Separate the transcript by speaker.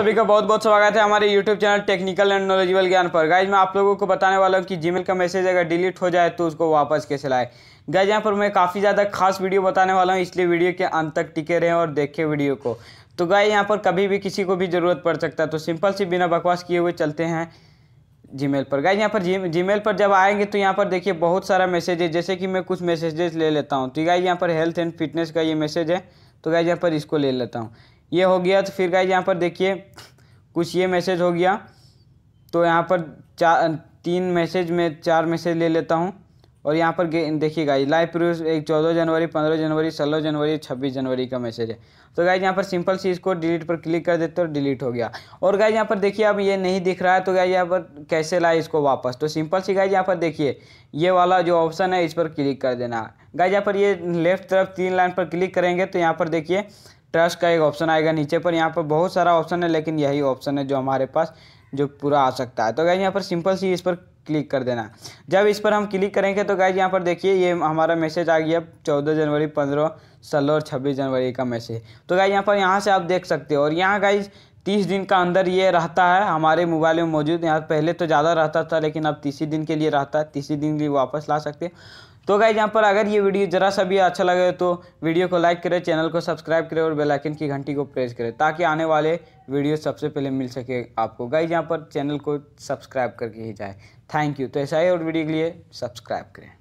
Speaker 1: सभी का बहुत बहुत स्वागत है हमारे YouTube channel technical and knowledgeable ज्ञान पर गाइज मैं आप लोगों को बताने वाला हूँ कि जी का मैसेज अगर डिलीट हो जाए तो उसको वापस कैसे लाए गाइज यहाँ पर मैं काफ़ी ज़्यादा खास वीडियो बताने वाला हूँ इसलिए वीडियो के अंत तक टिके रहें और देखें वीडियो को तो गाय यहाँ पर कभी भी किसी को भी ज़रूरत पड़ सकता है तो सिंपल सी बिना बकवास किए हुए चलते हैं जीमेल पर गाइज यहाँ पर जी जीमेल पर जब आएंगे तो यहाँ पर देखिए बहुत सारा मैसेज है जैसे कि मैं कुछ मैसेजेस ले लेता हूँ तो गाइज यहाँ पर हेल्थ एंड फिटनेस का ये मैसेज है तो गाइज यहाँ पर इसको ले लेता हूँ ये हो गया तो फिर गाइज यहाँ पर देखिए कुछ ये मैसेज हो गया तो यहाँ पर चार तीन मैसेज में चार मैसेज ले लेता हूँ और यहाँ पर देखिए गाइज लाइव प्रूफ एक चौदह जनवरी पंद्रह जनवरी सोलह जनवरी छब्बीस जनवरी का मैसेज है तो गाइज यहाँ पर सिंपल सी इसको डिलीट पर क्लिक कर देते हो डिलीट हो गया और गाइज यहाँ पर देखिए अब ये नहीं दिख रहा है तो गाइज यहाँ पर कैसे लाए इसको वापस तो सिंपल सी गाइज यहाँ पर देखिए ये वाला जो ऑप्शन है इस पर क्लिक कर देना गाइज यहाँ पर ये लेफ्ट तरफ तीन लाइन पर क्लिक करेंगे तो यहाँ पर देखिए ट्रस्ट का एक ऑप्शन आएगा नीचे पर यहाँ पर बहुत सारा ऑप्शन है लेकिन यही ऑप्शन है जो हमारे पास जो पूरा आ सकता है तो गाइज यहाँ पर सिंपल सी इस पर क्लिक कर देना जब इस पर हम क्लिक करेंगे तो गाइज यहाँ पर देखिए ये हमारा मैसेज आ गया चौदह जनवरी पंद्रह सोलह और छब्बीस जनवरी का मैसेज तो गाइज यहाँ पर यहाँ से आप देख सकते हो और यहाँ गाइज तीस दिन का अंदर ये रहता है हमारे मोबाइल में मौजूद यहाँ पहले तो ज़्यादा रहता था लेकिन अब तीसरी दिन के लिए रहता है तीसरी दिन के लिए वापस ला सकते हैं तो गाइज यहाँ पर अगर ये वीडियो जरा सा भी अच्छा लगे तो वीडियो को लाइक करें चैनल को सब्सक्राइब करें और बेल आइकन की घंटी को प्रेस करें ताकि आने वाले वीडियो सबसे पहले मिल सके आपको गाइज यहाँ पर चैनल को सब्सक्राइब करके ही जाए थैंक यू तो ऐसा ही और वीडियो के लिए सब्सक्राइब करें